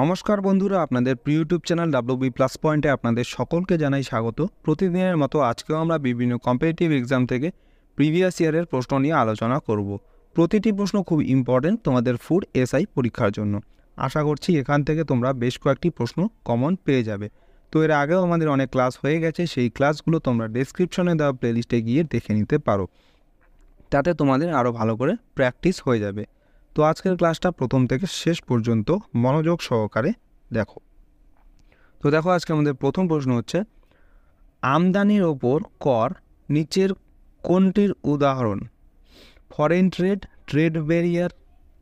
নমস্কার বন্ধুরা আপনাদের প্রিয় ইউটিউব চ্যানেল বি প্লাস পয়েন্টে আপনাদের সকলকে জানাই স্বাগত প্রতিদিনের মতো আজকেও আমরা বিভিন্ন কম্পিটিটিভ এক্সাম থেকে প্রিভিয়াস ইয়ারের প্রশ্ন নিয়ে আলোচনা করব প্রতিটি প্রশ্ন খুব ইম্পর্টেন্ট তোমাদের ফুড এসআই পরীক্ষার জন্য আশা করছি এখান থেকে তোমরা বেশ কয়েকটি প্রশ্ন কমন পেয়ে যাবে তো এর আগেও আমাদের অনেক ক্লাস হয়ে গেছে সেই ক্লাসগুলো তোমরা ডিসক্রিপশনে দেওয়া প্লেলিস্টে গিয়ে দেখে নিতে পারো তাতে তোমাদের আরও ভালো করে প্র্যাকটিস হয়ে যাবে তো আজকের ক্লাসটা প্রথম থেকে শেষ পর্যন্ত মনোযোগ সহকারে দেখো তো দেখো আজকে আমাদের প্রথম প্রশ্ন হচ্ছে আমদানির ওপর কর নিচের কোনটির উদাহরণ foreign trade trade barrier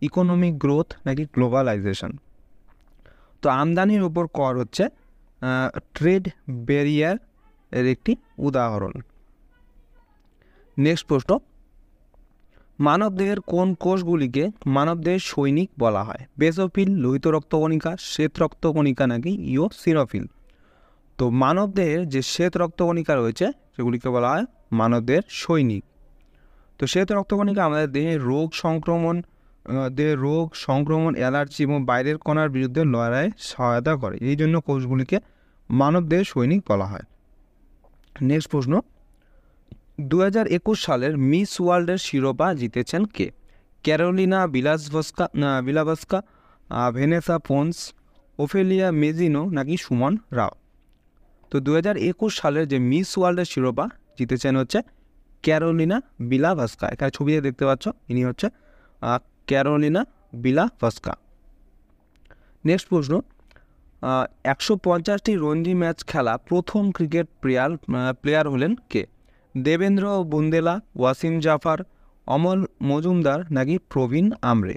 economic growth নাকি গ্লোবালাইজেশন তো আমদানির ওপর কর হচ্ছে ট্রেড ব্যারিয়ার এর একটি উদাহরণ নেক্সট প্রশ্ন মানবদেহের কোন কোষগুলিকে মানবদেহের সৈনিক বলা হয় বেসোফিল লোহিত রক্তকণিকা শ্বেত রক্তকণিকা নাকি ইও সিরোফিল তো মানবদেহের যে শ্বেত রক্তকণিকা রয়েছে সেগুলিকে বলা হয় মানবদের সৈনিক তো শ্বেত রক্তকণিকা আমাদের দেহে রোগ সংক্রমণ দেহের রোগ সংক্রমণ অ্যালার্জি এবং বাইরের কণার বিরুদ্ধে লড়াই সহায়তা করে এই জন্য কোষগুলিকে মানবদেহের সৈনিক বলা হয় নেক্সট প্রশ্ন দু সালের মিস ওয়ার্ল্ডের শিরোপা জিতেছেন কে Karolina Bielawska Bielawska Vanessa Ponce Ofelia মেজিনো নাকি সুমন রাও তো দু সালের যে মিস ওয়ার্ল্ডের শিরোপা জিতেছেন হচ্ছে ক্যারোলিনা বিলাভাস্কা এখানে ছবিতে দেখতে পাচ্ছ ইনি হচ্ছে ক্যারোলিনা বিলাভাস্কা নেক্সট প্রশ্ন একশো পঞ্চাশটি রঞ্জি ম্যাচ খেলা প্রথম ক্রিকেট প্লেয়ার প্লেয়ার হলেন কে দেবেন্দ্র বুন্দেলা ওয়াসিম জাফার অমল মজুমদার নাকি প্রবীণ আমরে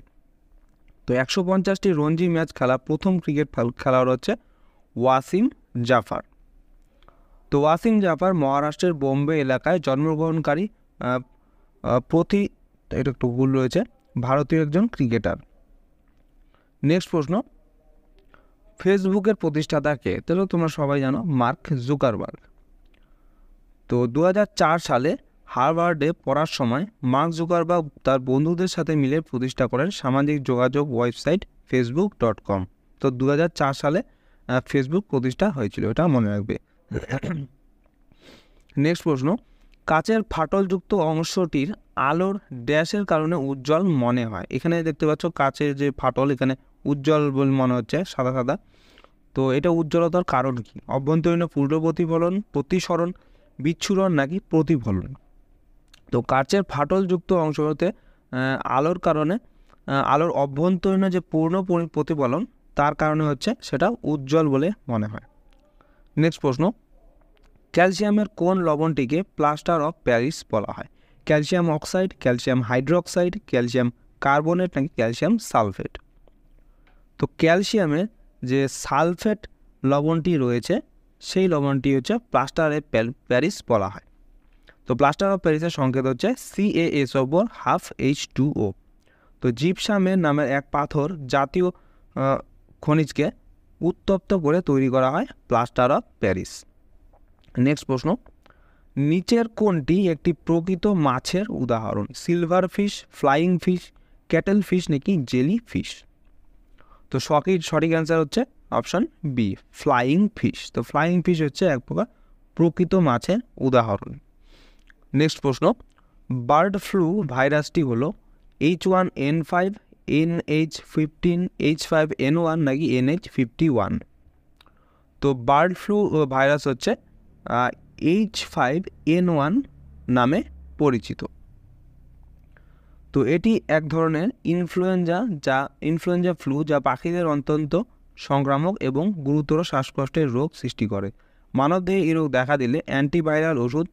তো একশো পঞ্চাশটি রঞ্জি ম্যাচ খেলা প্রথম ক্রিকেট খেলার হচ্ছে ওয়াসিম জাফার তো ওয়াসিম জাফার মহারাষ্ট্রের বোম্বে এলাকায় জন্মগ্রহণকারী প্রতি এটা একটু ভুল রয়েছে ভারতীয় একজন ক্রিকেটার নেক্সট প্রশ্ন ফেসবুকের প্রতিষ্ঠাতা কে তাহলে তোমরা সবাই জানো মার্ক জুকারবার্গ তো দু সালে হারভার্ডে পড়ার সময় মার্ক বা তার বন্ধুদের সাথে মিলে প্রতিষ্ঠা করেন সামাজিক যোগাযোগ ওয়েবসাইট ফেসবুক ডট কম তো দু সালে ফেসবুক প্রতিষ্ঠা হয়েছিল এটা মনে রাখবে নেক্সট প্রশ্ন কাচের ফাটলযুক্ত অংশটির আলোর ড্যাশের কারণে উজ্জ্বল মনে হয় এখানে দেখতে পাচ্ছ কাচের যে ফাটল এখানে উজ্জ্বল বলে মনে হচ্ছে সাদা সাদা তো এটা উজ্জ্বলতার কারণ কি অভ্যন্তরীণ পূর্ণ প্রতিফলন প্রতিসরণ বিচ্ছুরণ নাকি প্রতিফলন তো কাচের ফাটলযুক্ত হতে আলোর কারণে আলোর অভ্যন্তরীণ যে পূর্ণ প্রতিফলন তার কারণে হচ্ছে সেটা উজ্জ্বল বলে মনে হয় নেক্সট প্রশ্ন ক্যালসিয়ামের কোন লবণটিকে প্লাস্টার অফ প্যারিস বলা হয় calcium oxide calcium hydroxide calcium carbonate নাকি ক্যালসিয়াম সালফেট তো ক্যালসিয়ামে যে সালফেট লবণটি রয়েছে সেই লবণটি হচ্ছে প্লাস্টার অফ প্যারিস বলা হয় তো প্লাস্টার অফ প্যারিসের সংকেত হচ্ছে সি এ এস ওপর হাফ এইচ টু ও তো জিপসামের নামের এক পাথর জাতীয় খনিজকে উত্তপ্ত করে তৈরি করা হয় প্লাস্টার অফ প্যারিস নেক্সট প্রশ্ন নিচের কোনটি একটি প্রকৃত মাছের উদাহরণ silver fish flying fish cuttle fish নাকি জেলি ফিশ তো সকির সঠিক অ্যান্সার হচ্ছে অপশন বি ফ্লাইং ফিশ তো ফ্লাইং ফিশ হচ্ছে এক প্রকার প্রকৃত মাছের উদাহরণ নেক্সট প্রশ্ন বার্ড ফ্লু ভাইরাসটি হলো H one N five N H fifteen H five N one নাকি এন এইচ ফিফটি ওয়ান তো বার্ড ফ্লু ভাইরাস হচ্ছে এইচ ফাইভ এন ওয়ান নামে পরিচিত তো এটি এক ধরনের ইনফ্লুয়েঞ্জা যা ইনফ্লুয়েঞ্জা ফ্লু যা পাখিদের অত্যন্ত সংক্রামক এবং গুরুতর শ্বাসকষ্টের রোগ সৃষ্টি করে মানবদেহে এই রোগ দেখা দিলে অ্যান্টিভাইরাল ওষুধ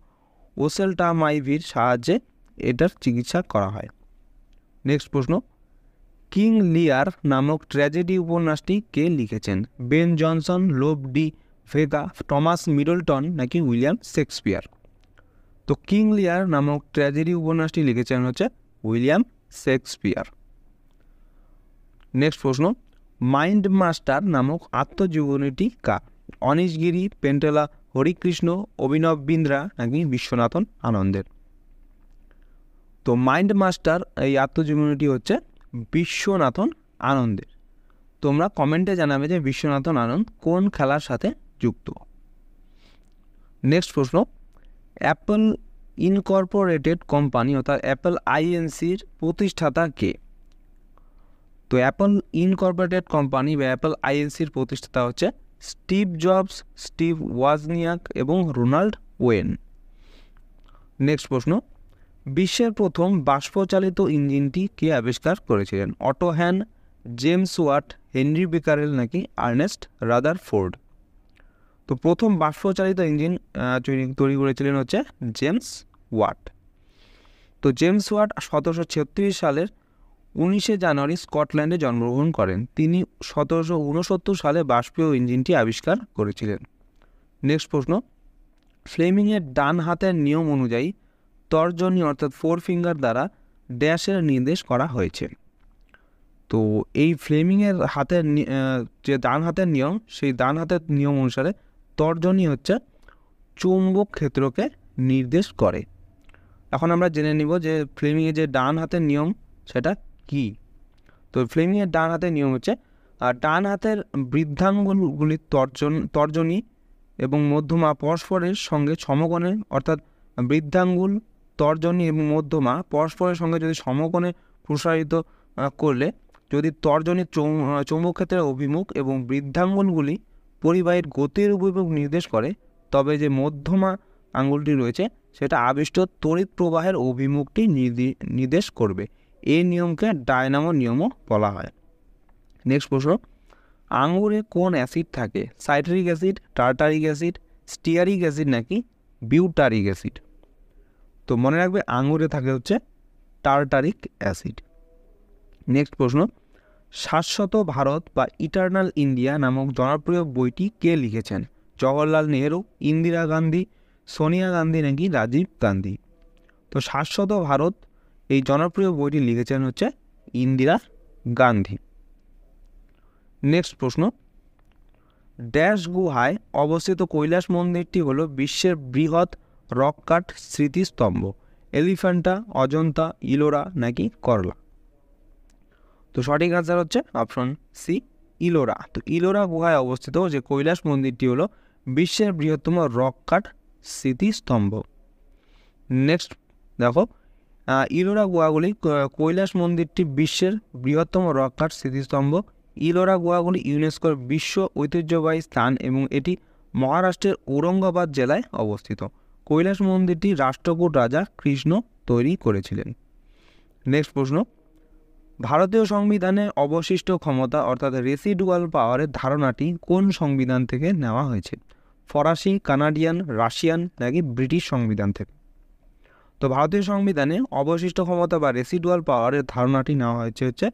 ওসেলটামাইভির সাহায্যে এটার চিকিৎসা করা হয় নেক্সট প্রশ্ন কিং লিয়ার নামক ট্র্যাজেডি উপন্যাসটি কে লিখেছেন Ben Jonson Lope de Vega Thomas Middleton নাকি উইলিয়াম শেক্সপিয়ার তো কিং লিয়ার নামক ট্র্যাজেডি উপন্যাসটি লিখেছেন হচ্ছে উইলিয়াম শেক্সপিয়ার নেক্সট প্রশ্ন মাইন্ড মাস্টার নামক আত্মজীবনীটি কা অনিশগিরি পেন্টেলা হরিকৃষ্ণ অভিনব বিন্দ্রা নাকি বিশ্বনাথন আনন্দের তো মাইন্ড মাস্টার এই আত্মজীবনীটি হচ্ছে বিশ্বনাথন আনন্দের তোমরা কমেন্টে জানাবে যে বিশ্বনাথন আনন্দ কোন খেলার সাথে যুক্ত নেক্সট প্রশ্ন অ্যাপল ইনকর্পোরেটেড কোম্পানি অর্থাৎ অ্যাপল আইএনসির প্রতিষ্ঠাতা কে তো অ্যাপল ইনকর্পোরেটেড কোম্পানি বা অ্যাপল আইএনসির প্রতিষ্ঠাতা হচ্ছে স্টিভ জবস স্টিভ ওয়াজনিয়াক এবং রোনাল্ড ওয়েন নেক্সট প্রশ্ন বিশ্বের প্রথম বাষ্পচালিত ইঞ্জিনটি কে আবিষ্কার করেছিলেন Otto Hahn James Watt Henri Becquerel নাকি আর্নেস্ট রাদার ফোর্ড তো প্রথম বাষ্পচালিত ইঞ্জিন তৈরি করেছিলেন হচ্ছে জেমস ওয়াট তো জেমস ওয়াট সতেরোশো সালের উনিশে জানুয়ারি স্কটল্যান্ডে জন্মগ্রহণ করেন তিনি সতেরোশো ঊনসত্তর সালে বাষ্পীয় ইঞ্জিনটি আবিষ্কার করেছিলেন নেক্সট প্রশ্ন ফ্লেমিংয়ের ডান হাতের নিয়ম অনুযায়ী তর্জনী অর্থাৎ ফোর ফিঙ্গার দ্বারা ড্যাশের নির্দেশ করা হয়েছে তো এই ফ্লেমিংয়ের হাতের যে ডান হাতের নিয়ম সেই ডান হাতের নিয়ম অনুসারে তর্জনী হচ্ছে চৌম্বক ক্ষেত্রকে নির্দেশ করে এখন আমরা জেনে নিব যে ফ্লেমিংয়ের যে ডান হাতের নিয়ম সেটা কি তো ফ্লেমিংয়ের ডান হাতের নিয়ম হচ্ছে আর ডান হাতের বৃদ্ধাঙ্গুলগুলির তর্জন তর্জনী এবং মধ্যমা পরস্পরের সঙ্গে সমকোণে অর্থাৎ বৃদ্ধাঙ্গুল তর্জনী এবং মধ্যমা পরস্পরের সঙ্গে যদি সমকোণে প্রসারিত করলে যদি তর্জনী চৌম্বক ক্ষেত্রের অভিমুখ এবং বৃদ্ধাঙ্গুলগুলি পরিবাহের গতির অভিমুখ নির্দেশ করে তবে যে মধ্যমা আঙ্গুলটি রয়েছে সেটা আবিষ্ট তড়িৎ প্রবাহের অভিমুখটি নির্দেশ করবে এই নিয়মকে ডায়নামো নিয়মও বলা হয় নেক্সট প্রশ্ন আঙুরে কোন অ্যাসিড থাকে citric acid tartaric acid stearic acid নাকি বিউটারিক অ্যাসিড তো মনে রাখবে আঙুরে থাকে হচ্ছে টার্টারিক অ্যাসিড নেক্সট প্রশ্ন শাশ্বত ভারত বা ইটার্নাল ইন্ডিয়া নামক জনপ্রিয় বইটি কে লিখেছেন জওহরলাল নেহরু ইন্দিরা গান্ধী সোনিয়া গান্ধী নাকি রাজীব গান্ধী তো শাশ্বত ভারত এই জনপ্রিয় বইটি লিখেছেন হচ্ছে ইন্দিরা গান্ধী নেক্সট প্রশ্ন ড্যাশ গুহায় অবস্থিত কৈলাস মন্দিরটি হল বিশ্বের বৃহৎ রক কাট স্মৃতিস্তম্ভ এলিফ্যান্টা অজন্তা ইলোরা নাকি করলা তো সঠিক আনসার হচ্ছে অপশন সি ইলোরা তো ইলোরা গুহায় অবস্থিত যে কৈলাস মন্দিরটি হলো বিশ্বের বৃহত্তম রক কাট স্মৃতিস্তম্ভ নেক্সট দেখো ইলোরা গুহাগুলি কৈলাস মন্দিরটি বিশ্বের বৃহত্তম রক্ষার স্মৃতিস্তম্ভ ইলোরা গুহাগুলি ইউনেস্কোর বিশ্ব ঐতিহ্যবাহী স্থান এবং এটি মহারাষ্ট্রের ঔরঙ্গাবাদ জেলায় অবস্থিত কৈলাস মন্দিরটি রাষ্ট্রকূট রাজা কৃষ্ণ তৈরি করেছিলেন নেক্সট প্রশ্ন ভারতীয় সংবিধানের অবশিষ্ট ক্ষমতা অর্থাৎ রেসিডুয়াল পাওয়ারের ধারণাটি কোন সংবিধান থেকে নেওয়া হয়েছে ফরাসি কানাডিয়ান রাশিয়ান নাকি ব্রিটিশ সংবিধান থেকে তো ভারতীয় সংবিধানে অবশিষ্ট ক্ষমতা বা রেসিডুয়াল পাওয়ারের ধারণাটি নেওয়া হয়েছে হচ্ছে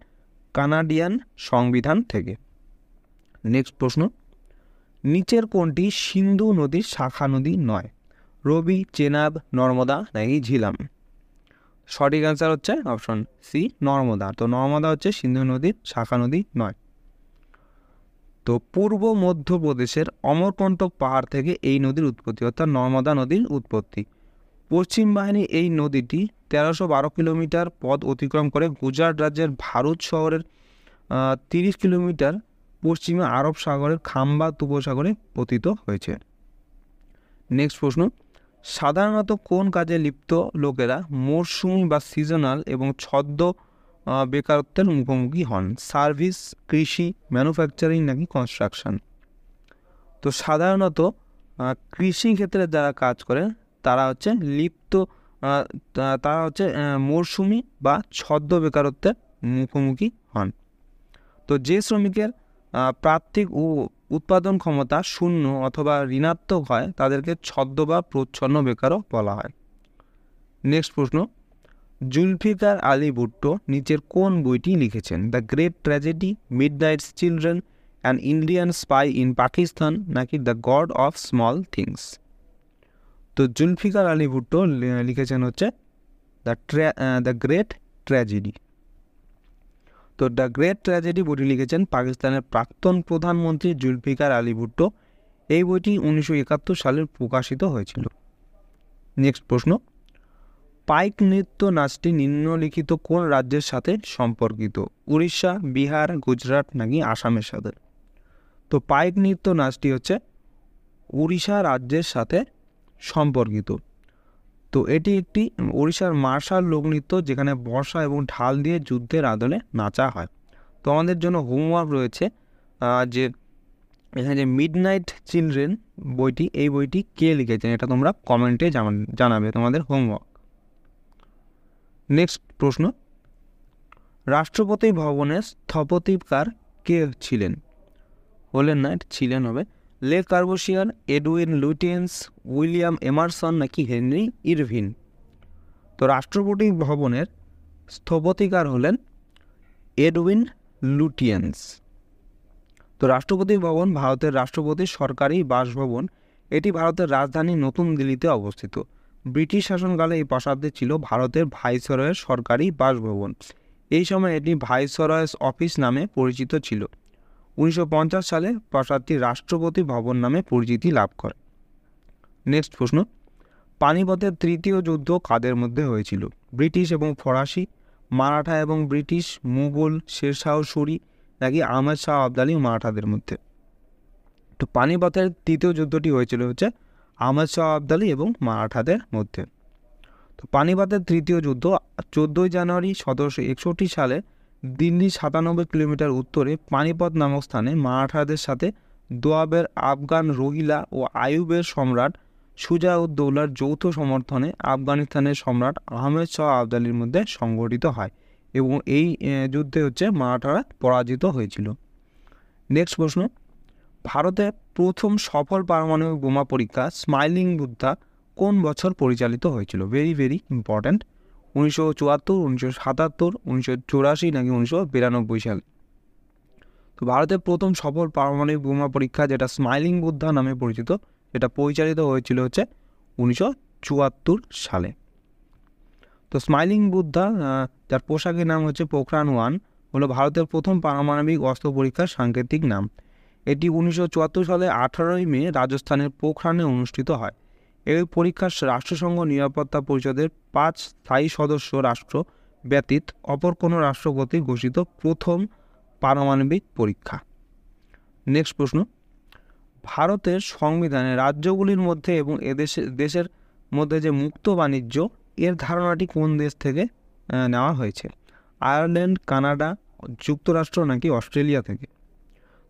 কানাডিয়ান সংবিধান থেকে নেক্সট প্রশ্ন নিচের কোনটি সিন্ধু নদীর শাখা নদী নয় রবি চেনাব নর্মদা নাকি ঝিলাম সঠিক অ্যান্সার হচ্ছে অপশন সি নর্মদা তো নর্মদা হচ্ছে সিন্ধু নদীর শাখা নদী নয় তো পূর্ব মধ্যপ্রদেশের অমরকণ্ঠক পাহাড় থেকে এই নদীর উৎপত্তি অর্থাৎ নর্মদা নদীর উৎপত্তি পশ্চিম বাহিনী এই নদীটি তেরোশো বারো কিলোমিটার পথ অতিক্রম করে গুজরাট রাজ্যের ভারত শহরের তিরিশ কিলোমিটার পশ্চিমে আরব সাগরের খাম্বা উপসাগরে পতিত হয়েছে নেক্সট প্রশ্ন সাধারণত কোন কাজে লিপ্ত লোকেরা মরশুমি বা সিজনাল এবং ছদ্ম বেকারত্বের মুখোমুখি হন সার্ভিস কৃষি ম্যানুফ্যাকচারিং নাকি কনস্ট্রাকশন তো সাধারণত কৃষি ক্ষেত্রে যারা কাজ করেন তারা হচ্ছে লিপ্ত তারা হচ্ছে মরশুমি বা ছদ্ম বেকারত্বের মুখোমুখি হন তো যে শ্রমিকের প্রাত্যিক ও উৎপাদন ক্ষমতা শূন্য অথবা ঋণাত্মক হয় তাদেরকে ছদ্ম বা প্রচ্ছন্ন বেকারও বলা হয় নেক্সট প্রশ্ন জুলফিকার আলী ভুট্টো নিচের কোন বইটি লিখেছেন the great tragedy midnight's children an Indian spy in Pakistan নাকি the god of small things তো জুলফিকার আলী ভুট্টো লিখেছেন হচ্ছে the tragedy the great tragedy তো দ্য গ্রেট ট্র্যাজেডি বইটি লিখেছেন পাকিস্তানের প্রাক্তন প্রধানমন্ত্রী জুলফিকার আলী ভুট্টো এই বইটি উনিশশো একাত্তর সালে প্রকাশিত হয়েছিল নেক্সট প্রশ্ন পাইক নৃত্য নাচটি নিম্নলিখিত কোন রাজ্যের সাথে সম্পর্কিত উড়িষ্যা বিহার গুজরাট নাকি আসামের সাথে তো পাইক নৃত্য নাচটি হচ্ছে উড়িষ্যা রাজ্যের সাথে সম্পর্কিত তো এটি একটি ওড়িশার মার্শাল লোকনৃত্য যেখানে বর্ষা এবং ঢাল দিয়ে যুদ্ধের আদলে নাচা হয় তো আমাদের জন্য হোমওয়ার্ক রয়েছে যে এখানে যে মিড নাইট চিলড্রেন বইটি এই বইটি কে লিখেছেন এটা তোমরা কমেন্টে জানাবে তোমাদের হোমওয়ার্ক নেক্সট প্রশ্ন রাষ্ট্রপতি ভবনের স্থপতিকার কে ছিলেন হলেন না ছিলেন হবে Le Corbusier Edwin Lutyens William Emerson নাকি হেনরি ইরভিন তো রাষ্ট্রপতি ভবনের স্থপতিকার হলেন এডউইন লুটিয়েন্স তো রাষ্ট্রপতি ভবন ভারতের রাষ্ট্রপতির সরকারি বাসভবন এটি ভারতের রাজধানী নতুন দিল্লিতে অবস্থিত ব্রিটিশ শাসনকালে এই প্রাসাদটি ছিল ভারতের ভাইসরয়ের সরকারি বাসভবন এই সময় এটি ভাইসরয়েস অফিস নামে পরিচিত ছিল উনিশশো সালে প্রাসাদটি রাষ্ট্রপতি ভবন নামে পরিচিতি লাভ করে নেক্সট প্রশ্ন পানিপথের তৃতীয় যুদ্ধ কাদের মধ্যে হয়েছিল ব্রিটিশ এবং ফরাসি মারাঠা এবং ব্রিটিশ মুঘল শেরশাহ সুরি নাকি আহমেদ শাহ আবদালি মারাঠাদের মধ্যে তো পানিপথের তৃতীয় যুদ্ধটি হয়েছিল হচ্ছে আহমেদ শাহ আবদালি এবং মারাঠাদের মধ্যে তো পানিপথের তৃতীয় যুদ্ধ চোদ্দোই জানুয়ারি সতেরোশো একষট্টি সালে দিল্লি সাতানব্বই কিলোমিটার উত্তরে পানিপত নামক স্থানে মারাঠাদের সাথে দোয়াবের আফগান রোহিলা ও আইয়ুবের সম্রাট সুজা উদ্দৌলার যৌথ সমর্থনে আফগানিস্তানের সম্রাট আহমেদ শাহ আবদালির মধ্যে সংঘটিত হয় এবং এই যুদ্ধে হচ্ছে মারাঠারা পরাজিত হয়েছিল নেক্সট প্রশ্ন ভারতে প্রথম সফল পারমাণবিক বোমা পরীক্ষা স্মাইলিং বুদ্ধা কোন বছর পরিচালিত হয়েছিল ভেরি ভেরি ইম্পর্ট্যান্ট উনিশশো চুয়াত্তর উনিশশো সাতাত্তর উনিশশো চুরাশি নাকি উনিশশো বিরানব্বই সাল তো ভারতের প্রথম সফল পারমাণবিক বোমা পরীক্ষা যেটা স্মাইলিং বুদ্ধা নামে পরিচিত এটা পরিচালিত হয়েছিল হচ্ছে উনিশশো চুয়াত্তর সালে তো স্মাইলিং বুদ্ধা যার পোশাকের নাম হচ্ছে পোখরান ওয়ান হলো ভারতের প্রথম পারমাণবিক অস্ত্র পরীক্ষার সাংকেতিক নাম এটি উনিশশো সালে আঠারোই মে রাজস্থানের পোখরানে অনুষ্ঠিত হয় এই পরীক্ষা রাষ্ট্রসংঘ নিরাপত্তা পরিষদের পাঁচ স্থায়ী সদস্য রাষ্ট্র ব্যতীত অপর কোনো রাষ্ট্র কর্তৃক ঘোষিত প্রথম পারমাণবিক পরীক্ষা নেক্সট প্রশ্ন ভারতের সংবিধানে রাজ্যগুলির মধ্যে এবং এদেশে দেশের মধ্যে যে মুক্ত বাণিজ্য এর ধারণাটি কোন দেশ থেকে নেওয়া হয়েছে আয়ারল্যান্ড কানাডা যুক্তরাষ্ট্র নাকি অস্ট্রেলিয়া থেকে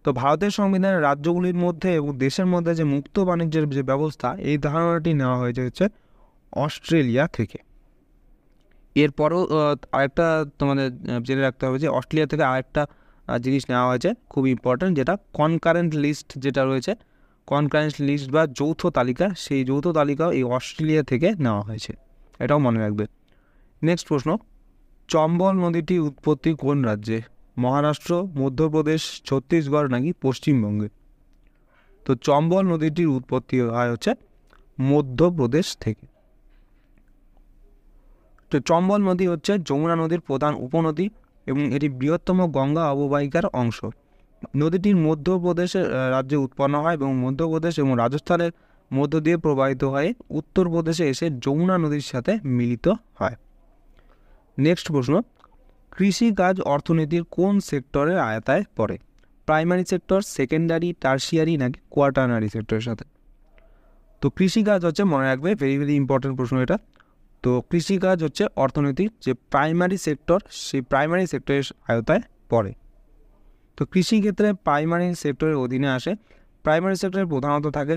তো ভারতের সংবিধানের রাজ্যগুলির মধ্যে এবং দেশের মধ্যে যে মুক্ত বাণিজ্যের যে ব্যবস্থা এই ধারণাটি নেওয়া হয়েছে হচ্ছে অস্ট্রেলিয়া থেকে এরপরও আরেকটা তোমাদের জেনে রাখতে হবে যে অস্ট্রেলিয়া থেকে আরেকটা জিনিস নেওয়া হয়েছে খুব ইম্পর্ট্যান্ট যেটা কনকারেন্ট লিস্ট যেটা রয়েছে কনকারেন্ট লিস্ট বা যৌথ তালিকা সেই যৌথ তালিকাও এই অস্ট্রেলিয়া থেকে নেওয়া হয়েছে এটাও মনে রাখবে নেক্সট প্রশ্ন চম্বল নদীটি উৎপত্তি কোন রাজ্যে মহারাষ্ট্র মধ্যপ্রদেশ ছত্তিশগড় নাকি পশ্চিমবঙ্গে তো চম্বল নদীটির উৎপত্তি হয় হচ্ছে মধ্যপ্রদেশ থেকে তো চম্বল নদী হচ্ছে যমুনা নদীর প্রধান উপনদী এবং এটি বৃহত্তম গঙ্গা অববাহিকার অংশ নদীটির মধ্যপ্রদেশের রাজ্যে উৎপন্ন হয় এবং মধ্যপ্রদেশ এবং রাজস্থানের মধ্য দিয়ে প্রবাহিত হয়ে উত্তরপ্রদেশে এসে যমুনা নদীর সাথে মিলিত হয় নেক্সট প্রশ্ন কৃষিকাজ অর্থনীতির কোন সেক্টরের আয়তায় পড়ে প্রাইমারি সেক্টর সেকেন্ডারি টার্সিয়ারি নাকি কোয়ার্টারনারি সেক্টরের সাথে তো কৃষিকাজ হচ্ছে মনে রাখবে ভেরি ভেরি ইম্পর্টেন্ট প্রশ্ন এটা তো কৃষিকাজ হচ্ছে অর্থনীতির যে প্রাইমারি সেক্টর সেই প্রাইমারি সেক্টরের আয়তায় পড়ে তো কৃষিক্ষেত্রে প্রাইমারি সেক্টরের অধীনে আসে প্রাইমারি সেক্টরে প্রধানত থাকে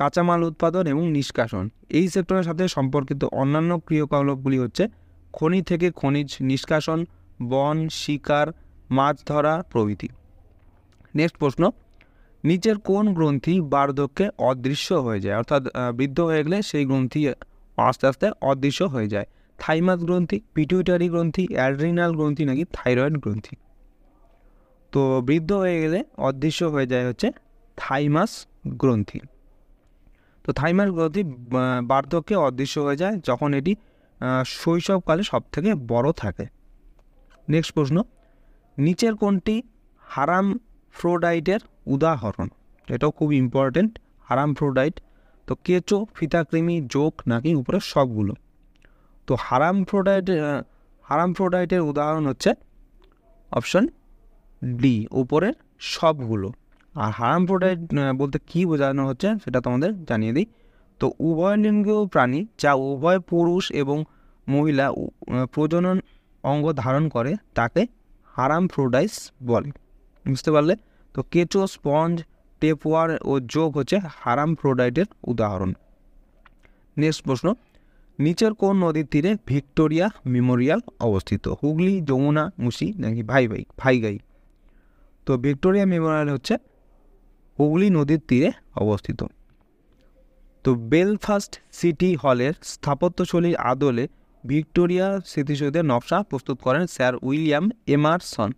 কাঁচামাল উৎপাদন এবং নিষ্কাশন এই সেক্টরের সাথে সম্পর্কিত অন্যান্য ক্রিয়কলাপগুলি হচ্ছে খনি থেকে খনিজ নিষ্কাশন বন শিকার মাছ ধরা প্রভৃতি নেক্সট প্রশ্ন নিচের কোন গ্রন্থি বার্ধক্যে অদৃশ্য হয়ে যায় অর্থাৎ বৃদ্ধ হয়ে গেলে সেই গ্রন্থি আস্তে আস্তে অদৃশ্য হয়ে যায় থাইমাস গ্রন্থি পিটুইটারি গ্রন্থি অ্যাড্রিনাল গ্রন্থি নাকি থাইরয়েড গ্রন্থি তো বৃদ্ধ হয়ে গেলে অদৃশ্য হয়ে যায় হচ্ছে থাইমাস গ্রন্থি তো থাইমাস গ্রন্থি বার্ধক্যে অদৃশ্য হয়ে যায় যখন এটি শৈশবকালে সবথেকে বড় থাকে নেক্সট প্রশ্ন নিচের কোনটি হারাম ফ্রোডাইটের উদাহরণ এটাও খুব ইম্পর্টেন্ট হারাম ফ্রোডাইট তো কেঁচো ফিতাকৃমি যোগ নাকি উপরে সবগুলো তো হারাম ফ্রোডাইট হারাম ফ্রোডাইটের উদাহরণ হচ্ছে অপশন ডি উপরের সবগুলো আর হারাম ফ্রোডাইট বলতে কী বোঝানো হচ্ছে সেটা তোমাদের জানিয়ে দিই তো উভয় লিঙ্গীয় প্রাণী যা উভয় পুরুষ এবং মহিলা প্রজনন অঙ্গ ধারণ করে তাকে হারাম ফ্রুডাইস বলে বুঝতে পারলে তো কেঁচো স্পঞ্জ টেপওয়ার ও যোগ হচ্ছে হারাম ফ্রোডাইটের উদাহরণ নেক্সট প্রশ্ন নিচের কোন নদীর তীরে ভিক্টোরিয়া মেমোরিয়াল অবস্থিত হুগলি যমুনা মুসি নাকি ভাই ভাই ভাইগাই তো ভিক্টোরিয়া মেমোরিয়াল হচ্ছে হুগলি নদীর তীরে অবস্থিত তো বেলফাস্ট সিটি হলের স্থাপত্যশৈলীর আদলে ভিক্টোরিয়া স্মৃতিসৌধের নকশা প্রস্তুত করেন স্যার উইলিয়াম এমারসন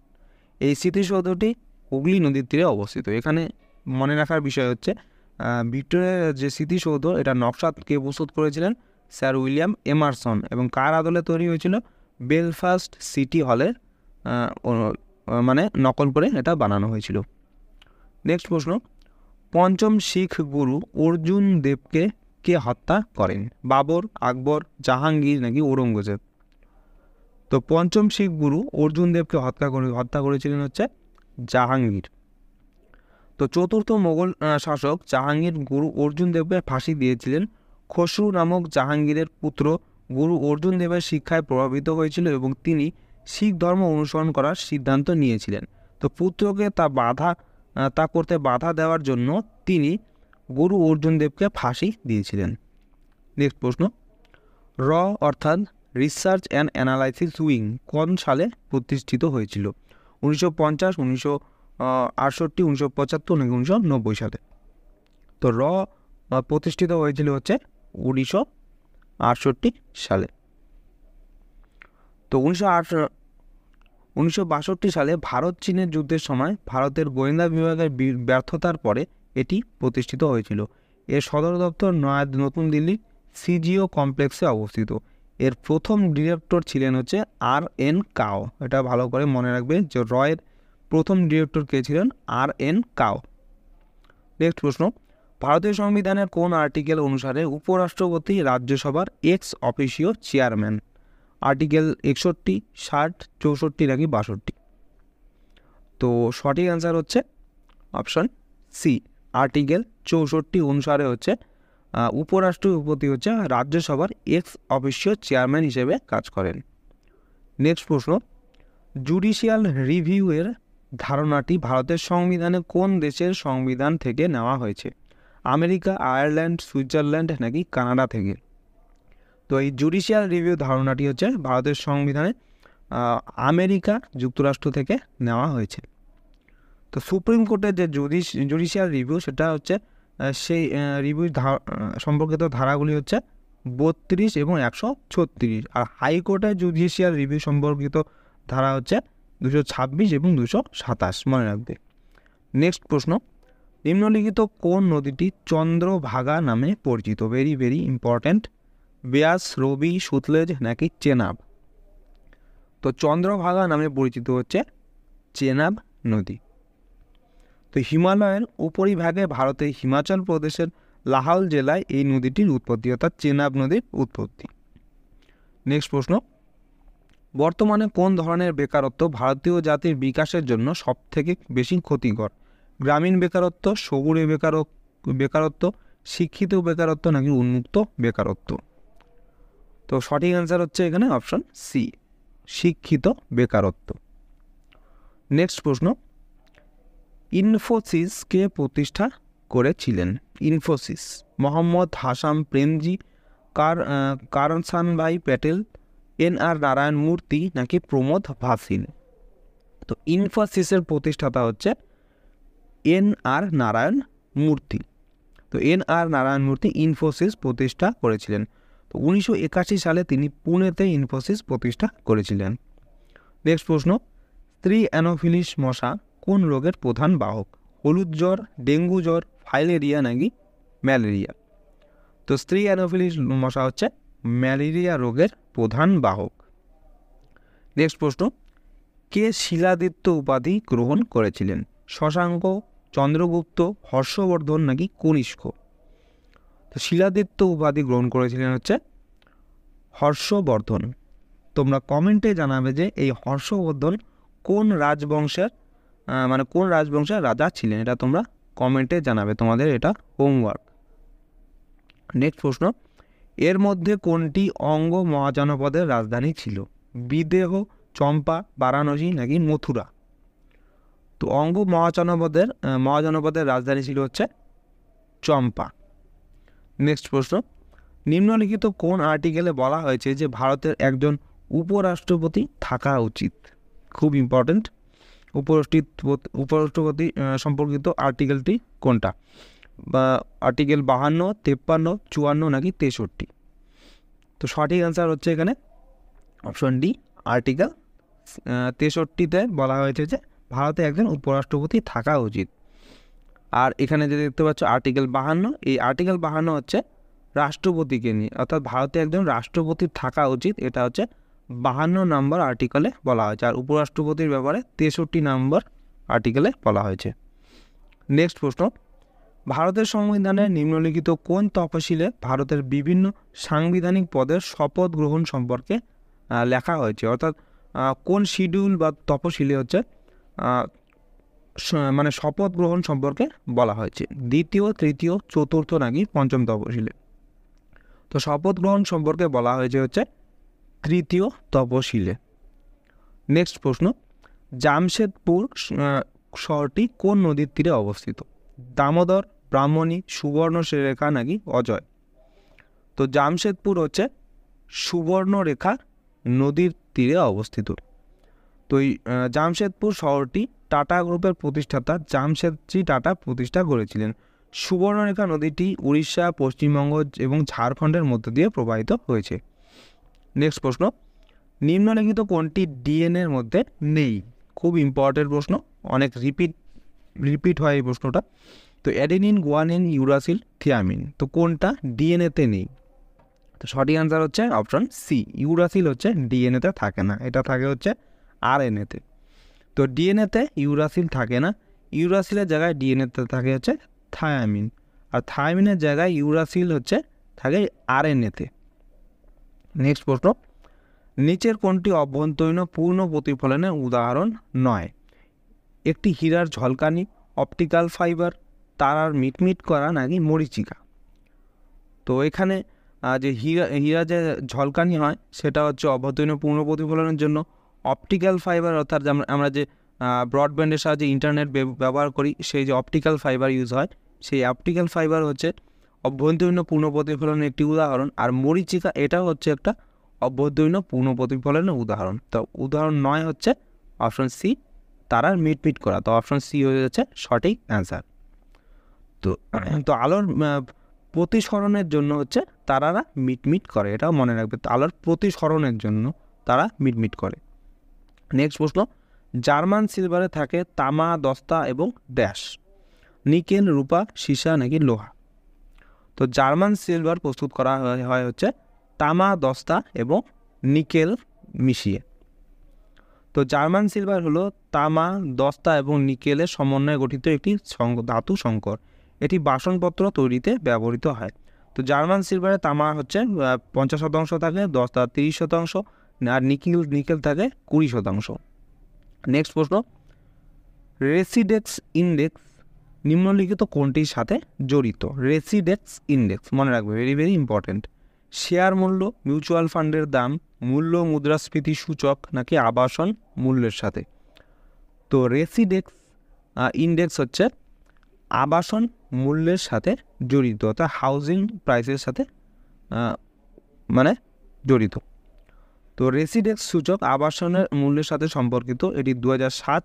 এই স্মৃতিসৌধটি হুগলি নদীর তীরে অবস্থিত এখানে মনে রাখার বিষয় হচ্ছে ভিক্টোরিয়া যে স্মৃতিসৌধ এটা নকশা কে প্রস্তুত করেছিলেন স্যার উইলিয়াম এমারসন এবং কার আদলে তৈরি হয়েছিল বেলফাস্ট সিটি হলের মানে নকল করে এটা বানানো হয়েছিল নেক্সট প্রশ্ন পঞ্চম শিখ গুরু অর্জুন দেবকে কে হত্যা করেন বাবর আকবর জাহাঙ্গীর নাকি ঔরঙ্গজেব তো পঞ্চম শিখ গুরু অর্জুন দেবকে হত্যা করে হত্যা করেছিলেন হচ্ছে জাহাঙ্গীর তো চতুর্থ মোগল শাসক জাহাঙ্গীর গুরু অর্জুন দেবকে ফাঁসি দিয়েছিলেন খসরু নামক জাহাঙ্গীরের পুত্র গুরু অর্জুন দেবের শিক্ষায় প্রভাবিত হয়েছিল এবং তিনি শিখ ধর্ম অনুসরণ করার সিদ্ধান্ত নিয়েছিলেন তো পুত্রকে তা বাধা তা করতে বাধা দেওয়ার জন্য তিনি গুরু অর্জুন দেবকে ফাঁসি দিয়েছিলেন নেক্সট প্রশ্ন র অর্থাৎ রিসার্চ অ্যান্ড অ্যানালাইসিস উইং কোন সালে প্রতিষ্ঠিত হয়েছিল উনিশশো পঞ্চাশ উনিশশো আটষট্টি উনিশশো পঁচাত্তর নাকি উনিশশো নব্বই সালে তো র প্রতিষ্ঠিত হয়েছিল হচ্ছে উনিশশো আটষট্টি সালে তো উনিশশো আট উনিশশো সালে ভারত চীনের যুদ্ধের সময় ভারতের গোয়েন্দা বিভাগের ব্যর্থতার পরে এটি প্রতিষ্ঠিত হয়েছিল এর সদর দপ্তর নয়া নতুন দিল্লির সিজিও কমপ্লেক্সে অবস্থিত এর প্রথম ডিরেক্টর ছিলেন হচ্ছে আর এন কাও এটা ভালো করে মনে রাখবে যে রয়ের প্রথম ডিরেক্টর কে ছিলেন আর এন কাও নেক্সট প্রশ্ন ভারতীয় সংবিধানের কোন আর্টিকেল অনুসারে উপরাষ্ট্রপতি রাজ্যসভার এক্স অফিসীয় চেয়ারম্যান আর্টিকেল একষট্টি ষাট চৌষট্টি নাকি বাষট্টি তো সঠিক অ্যান্সার হচ্ছে অপশন সি আর্টিকেল চৌষট্টি অনুসারে হচ্ছে উপরাষ্ট্রপতি হচ্ছে রাজ্যসভার এক্স অফিসীয় চেয়ারম্যান হিসেবে কাজ করেন নেক্সট প্রশ্ন জুডিশিয়াল রিভিউয়ের ধারণাটি ভারতের সংবিধানে কোন দেশের সংবিধান থেকে নেওয়া হয়েছে আমেরিকা আয়ারল্যান্ড সুইজারল্যান্ড নাকি কানাডা থেকে তো এই জুডিশিয়াল রিভিউ ধারণাটি হচ্ছে ভারতের সংবিধানে আমেরিকা যুক্তরাষ্ট্র থেকে নেওয়া হয়েছে তো সুপ্রিম কোর্টের যে জুডিশ জুডিশিয়াল রিভিউ সেটা হচ্ছে সেই রিভিউ সম্পর্কিত ধারাগুলি হচ্ছে বত্রিশ এবং একশো ছত্রিশ আর হাইকোর্টের জুডিশিয়াল রিভিউ সম্পর্কিত ধারা হচ্ছে দুশো ছাব্বিশ এবং দুশো সাতাশ মনে রাখবে নেক্সট প্রশ্ন নিম্নলিখিত কোন নদীটি চন্দ্রভাগা নামে পরিচিত ভেরি ভেরি ইম্পর্ট্যান্ট ব্যাস রবি সুতলেজ নাকি চেনাব তো চন্দ্রভাগা নামে পরিচিত হচ্ছে চেনাব নদী তো হিমালয়ের উপরিভাগে ভারতের হিমাচল প্রদেশের লাহাউল জেলায় এই নদীটির উৎপত্তি অর্থাৎ চেনাব নদীর উৎপত্তি নেক্সট প্রশ্ন বর্তমানে কোন ধরনের বেকারত্ব ভারতীয় জাতির বিকাশের জন্য সবথেকে বেশি ক্ষতিকর গ্রামীণ বেকারত্ব সবুরে বেকার বেকারত্ব শিক্ষিত বেকারত্ব নাকি উন্মুক্ত বেকারত্ব তো সঠিক অ্যান্সার হচ্ছে এখানে অপশন সি শিক্ষিত বেকারত্ব নেক্সট প্রশ্ন ইনফোসিসকে প্রতিষ্ঠা করেছিলেন ইনফোসিস মোহাম্মদ হাসাম প্রেমজি কার ভাই প্যাটেল এন আর নারায়ণ মূর্তি নাকি প্রমোদ ভাসিন তো ইনফোসিসের প্রতিষ্ঠাতা হচ্ছে এন আর নারায়ণ মূর্তি তো এন আর নারায়ণ মূর্তি ইনফোসিস প্রতিষ্ঠা করেছিলেন তো উনিশশো সালে তিনি পুনেতে ইনফোসিস প্রতিষ্ঠা করেছিলেন নেক্সট প্রশ্ন স্ত্রী অ্যানোফিলিস মশা কোন রোগের প্রধান বাহক হলুদ জ্বর ডেঙ্গু জ্বর ফাইলেরিয়া নাকি ম্যালেরিয়া তো স্ত্রী অ্যানোফিলিস মশা হচ্ছে ম্যালেরিয়া রোগের প্রধান বাহক নেক্সট প্রশ্ন কে শিলাদিত্য উপাধি গ্রহণ করেছিলেন শশাঙ্ক চন্দ্রগুপ্ত হর্ষবর্ধন নাকি কনিষ্ক তো শিলাদিত্য উপাধি গ্রহণ করেছিলেন হচ্ছে হর্ষবর্ধন তোমরা কমেন্টে জানাবে যে এই হর্ষবর্ধন কোন রাজবংশের মানে কোন রাজবংশের রাজা ছিলেন এটা তোমরা কমেন্টে জানাবে তোমাদের এটা হোমওয়ার্ক নেক্সট প্রশ্ন এর মধ্যে কোনটি অঙ্গ মহাজনপদের রাজধানী ছিল বিদেহ চম্পা বারাণসী নাকি মথুরা তো অঙ্গ মহাজনপদের মহাজনপদের রাজধানী ছিল হচ্ছে চম্পা নেক্সট প্রশ্ন নিম্নলিখিত কোন আর্টিকেলে বলা হয়েছে যে ভারতের একজন উপরাষ্ট্রপতি থাকা উচিত খুব ইম্পর্ট্যান্ট উপরাষ্ট্রপতি উপরাষ্ট্রপতি সম্পর্কিত আর্টিকেলটি কোনটা বা আর্টিকেল বাহান্ন তেপ্পান্ন চুয়ান্ন নাকি তেষট্টি তো সঠিক অ্যান্সার হচ্ছে এখানে অপশন ডি আর্টিকেল তেষট্টিতে বলা হয়েছে যে ভারতে একজন উপরাষ্ট্রপতি থাকা উচিত আর এখানে যে দেখতে পাচ্ছ আর্টিকেল বাহান্ন এই আর্টিকেল বাহান্ন হচ্ছে রাষ্ট্রপতিকে নিয়ে অর্থাৎ ভারতে একজন রাষ্ট্রপতি থাকা উচিত এটা হচ্ছে বাহান্ন নম্বর আর্টিকেলে বলা হয়েছে আর উপরাষ্ট্রপতির ব্যাপারে তেষট্টি নম্বর আর্টিকেলে বলা হয়েছে নেক্সট প্রশ্ন ভারতের সংবিধানে নিম্নলিখিত কোন তপশিলে ভারতের বিভিন্ন সাংবিধানিক পদের শপথ গ্রহণ সম্পর্কে লেখা হয়েছে অর্থাৎ কোন শিডিউল বা তপশিলে হচ্ছে মানে শপথ গ্রহণ সম্পর্কে বলা হয়েছে দ্বিতীয় তৃতীয় চতুর্থ নাকি পঞ্চম তপশিলে তো শপথ গ্রহণ সম্পর্কে বলা হয়েছে হচ্ছে তৃতীয় তপশিলে নেক্সট প্রশ্ন জামশেদপুর শহরটি কোন নদীর তীরে অবস্থিত দামোদর ব্রাহ্মণী সুবর্ণরেখা নাকি অজয় তো জামশেদপুর হচ্ছে সুবর্ণরেখা নদীর তীরে অবস্থিত তো এই জামশেদপুর শহরটি টাটা গ্রুপের প্রতিষ্ঠাতা জামশেদজি টাটা প্রতিষ্ঠা করেছিলেন সুবর্ণরেখা নদীটি উড়িষ্যা পশ্চিমবঙ্গ এবং ঝাড়খণ্ডের মধ্য দিয়ে প্রবাহিত হয়েছে নেক্সট প্রশ্ন নিম্নলিখিত কোনটি ডিএনএর মধ্যে নেই খুব ইম্পর্টেন্ট প্রশ্ন অনেক রিপিট রিপিট হয় এই প্রশ্নটা তো অ্যাডেনিন গোয়ানিন ইউরাসিল থিয়ামিন তো কোনটা ডিএনএতে নেই তো সঠিক অ্যান্সার হচ্ছে অপশন সি ইউরাসিল হচ্ছে ডিএনএতে থাকে না এটা থাকে হচ্ছে আরএনএতে তো ডিএনএতে ইউরাসিল থাকে না ইউরাসিলের জায়গায় ডিএনএতে থাকে হচ্ছে থায়ামিন আর থায়ামিনের জায়গায় ইউরাসিল হচ্ছে থাকে আরএনএতে নেক্সট প্রশ্ন নিচের কোনটি অভ্যন্তরীণ পূর্ণ প্রতিফলনের উদাহরণ নয় একটি হীরার ঝলকানি অপটিক্যাল ফাইবার তারার মিটমিট করা নাকি মরিচিকা তো এখানে যে হীরা হীরা যে ঝলকানি হয় সেটা হচ্ছে অভ্যন্তরীণ পূর্ণ প্রতিফলনের জন্য অপটিক্যাল ফাইবার অর্থাৎ আমরা যে ব্রডব্যান্ডের সাহায্যে ইন্টারনেট ব্যবহার করি সেই যে অপটিক্যাল ফাইবার ইউজ হয় সেই অপটিক্যাল ফাইবার হচ্ছে অভ্যন্তরীণ পূর্ণ প্রতিফলনের একটি উদাহরণ আর মরিচিকা এটা হচ্ছে একটা অভ্যন্তরীণ পূর্ণ প্রতিফলনের উদাহরণ তো উদাহরণ নয় হচ্ছে অপশন সি তারার মিটমিট করা তো অপশন সি হয়ে যাচ্ছে সঠিক অ্যান্সার তো তো আলোর প্রতিসরণের জন্য হচ্ছে তারারা মিটমিট করে এটাও মনে রাখবে তো আলোর প্রতিসরণের জন্য তারা মিটমিট করে নেক্সট প্রশ্ন জার্মান সিলভারে থাকে তামা দস্তা এবং ড্যাশ নিকেল রূপা সীসা নাকি লোহা তো জার্মান সিলভার প্রস্তুত করা হয় হচ্ছে তামা দস্তা এবং নিকেল মিশিয়ে তো জার্মান সিলভার হলো তামা দস্তা এবং নিকেলের সমন্বয়ে গঠিত একটি ধাতু সংকর এটি বাসনপত্র তৈরিতে ব্যবহৃত হয় তো জার্মান সিলভারে তামা হচ্ছে পঞ্চাশ শতাংশ থাকে দস্তা তিরিশ শতাংশ আর নিকেল নিকেল থাকে কুড়ি শতাংশ নেক্সট প্রশ্ন রেসিডেক্স ইন্ডেক্স নিম্নলিখিত কোনটির সাথে জড়িত রেসিডেক্স ইন্ডেক্স মনে রাখবে ভেরি ভেরি ইম্পর্টেন্ট শেয়ার মূল্য মিউচুয়াল ফান্ডের দাম মূল্য মুদ্রাস্ফীতি সূচক নাকি আবাসন মূল্যের সাথে তো রেসিডেক্স ইন্ডেক্স হচ্ছে আবাসন মূল্যের সাথে জড়িত অর্থাৎ হাউজিং প্রাইসের সাথে মানে জড়িত তো রেসিডেক্স সূচক আবাসনের মূল্যের সাথে সম্পর্কিত এটি দু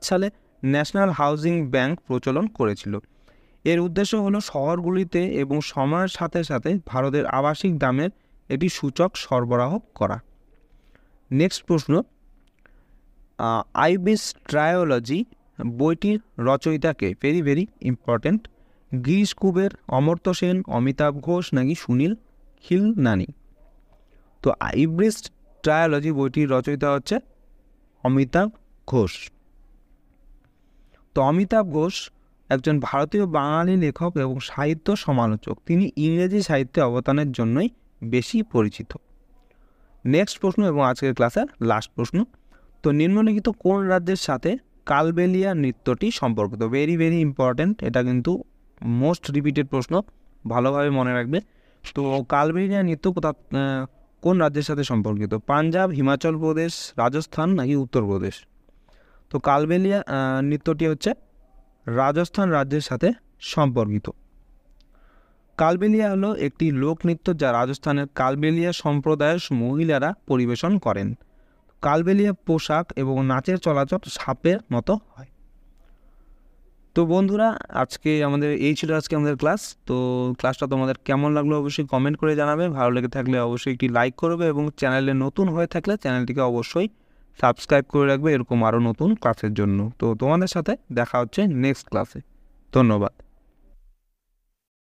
সালে ন্যাশনাল হাউজিং ব্যাংক প্রচলন করেছিল এর উদ্দেশ্য হল শহরগুলিতে এবং সময়ের সাথে সাথে ভারতের আবাসিক দামের একটি সূচক সরবরাহ করা নেক্সট প্রশ্ন আইবিস ট্রায়োলজি বইটির রচয়িতাকে very very important Girish Kuber Amartya Sen Amitav Ghosh নাকি সুনীল খিল নানি তো আইব্রিস্ট ট্রায়োলজি বইটির রচয়িতা হচ্ছে অমিতাভ ঘোষ তো অমিতাভ ঘোষ একজন ভারতীয় বাঙালি লেখক এবং সাহিত্য সমালোচক তিনি ইংরেজি সাহিত্যে অবদানের জন্যই বেশি পরিচিত নেক্সট প্রশ্ন এবং আজকের ক্লাসের লাস্ট প্রশ্ন তো নিম্নলিখিত কোন রাজ্যের সাথে কালবেলিয়া নৃত্যটি সম্পর্কিত ভেরি ভেরি ইম্পর্ট্যান্ট এটা কিন্তু মোস্ট রিপিটেড প্রশ্ন ভালোভাবে মনে রাখবে তো কালবেলিয়া নৃত্য কোথা কোন রাজ্যের সাথে সম্পর্কিত পাঞ্জাব হিমাচল প্রদেশ রাজস্থান নাকি উত্তরপ্রদেশ তো কালবেলিয়া নৃত্যটি হচ্ছে রাজস্থান রাজ্যের সাথে সম্পর্কিত কালবেলিয়া হলো একটি লোকনৃত্য যা রাজস্থানের কালবেলিয়া সম্প্রদায়ের মহিলারা পরিবেশন করেন কালবেলিয়া পোশাক এবং নাচের চলাচল সাপের মতো হয় তো বন্ধুরা আজকে আমাদের এই ছিল আজকে আমাদের ক্লাস তো ক্লাসটা তোমাদের কেমন লাগলো অবশ্যই কমেন্ট করে জানাবে ভালো লেগে থাকলে অবশ্যই একটি লাইক করবে এবং চ্যানেলে নতুন হয়ে থাকলে চ্যানেলটিকে অবশ্যই সাবস্ক্রাইব করে রাখবে এরকম আরও নতুন ক্লাসের জন্য তো তোমাদের সাথে দেখা হচ্ছে নেক্সট ক্লাসে ধন্যবাদ